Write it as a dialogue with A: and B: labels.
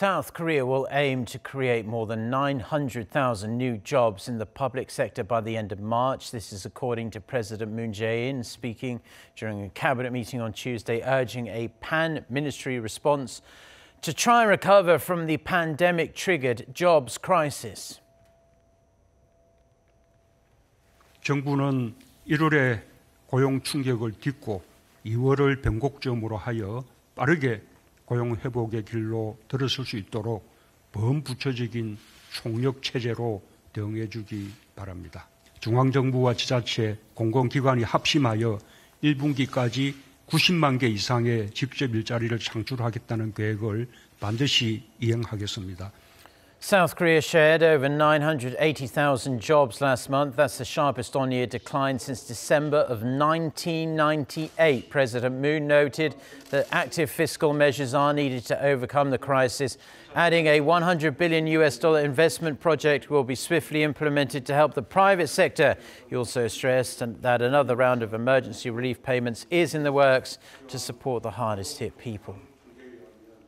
A: South Korea will aim to create more than 900,000 new jobs in the public sector by the end of March. This is according to President Moon Jae-in speaking during a cabinet meeting on Tuesday, urging a pan-ministry response to try and recover from the pandemic-triggered jobs crisis.
B: 정부는 1월에 고용 충격을 딛고 2월을 변곡점으로 하여 빠르게 고용 회복의 길로 들어설수 있도록 범부처적인 총력 체제로 대응해 주기 바랍니다. 중앙정부와 지자체, 공공기관이 합심하여 1분기까지 90만 개 이상의 직접 일자리를 창출하겠다는 계획을 반드시 이행하겠습니다.
A: South Korea shared over 980,000 jobs last month. That's the sharpest on year decline since December of 1998. President Moon noted that active fiscal measures are needed to overcome the crisis, adding a 100 billion US dollar investment project will be swiftly implemented to help the private sector. He also stressed that another round of emergency relief payments is in the works to support the hardest hit people.